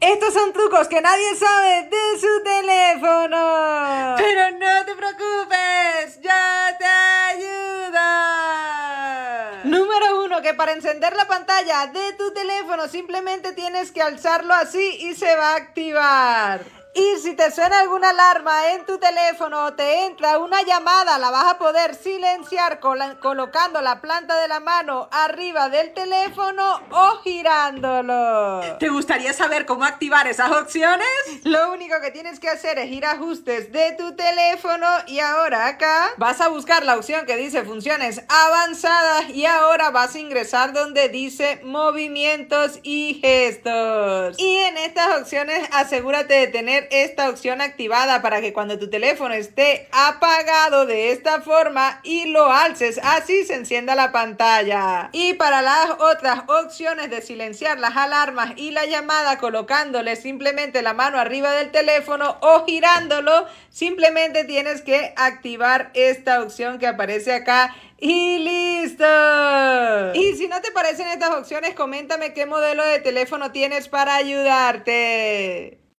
Estos son trucos que nadie sabe de su teléfono. Pero no te preocupes, yo te ayudo Número uno, que para encender la pantalla de tu teléfono simplemente tienes que alzarlo así y se va a activar. Y si te suena alguna alarma en tu teléfono o te entra una llamada, la vas a poder silenciar colocando la planta de la mano arriba del teléfono o girándolo. ¿Te gustaría saber cómo activar esas opciones? Lo único que tienes que hacer es ir a ajustes de tu teléfono y ahora acá vas a buscar la opción que dice funciones avanzadas y ahora vas a ingresar donde dice movimientos y gestos. Y en estas opciones asegúrate de tener esta opción activada para que cuando tu teléfono esté apagado de esta forma y lo alces, así se encienda la pantalla. Y para las otras opciones de silenciar las alarmas y la llamada colocándole simplemente la mano arriba del teléfono o girándolo, simplemente tienes que activar esta opción que aparece acá y listo. Y si no te parecen estas opciones, coméntame qué modelo de teléfono tienes para ayudarte.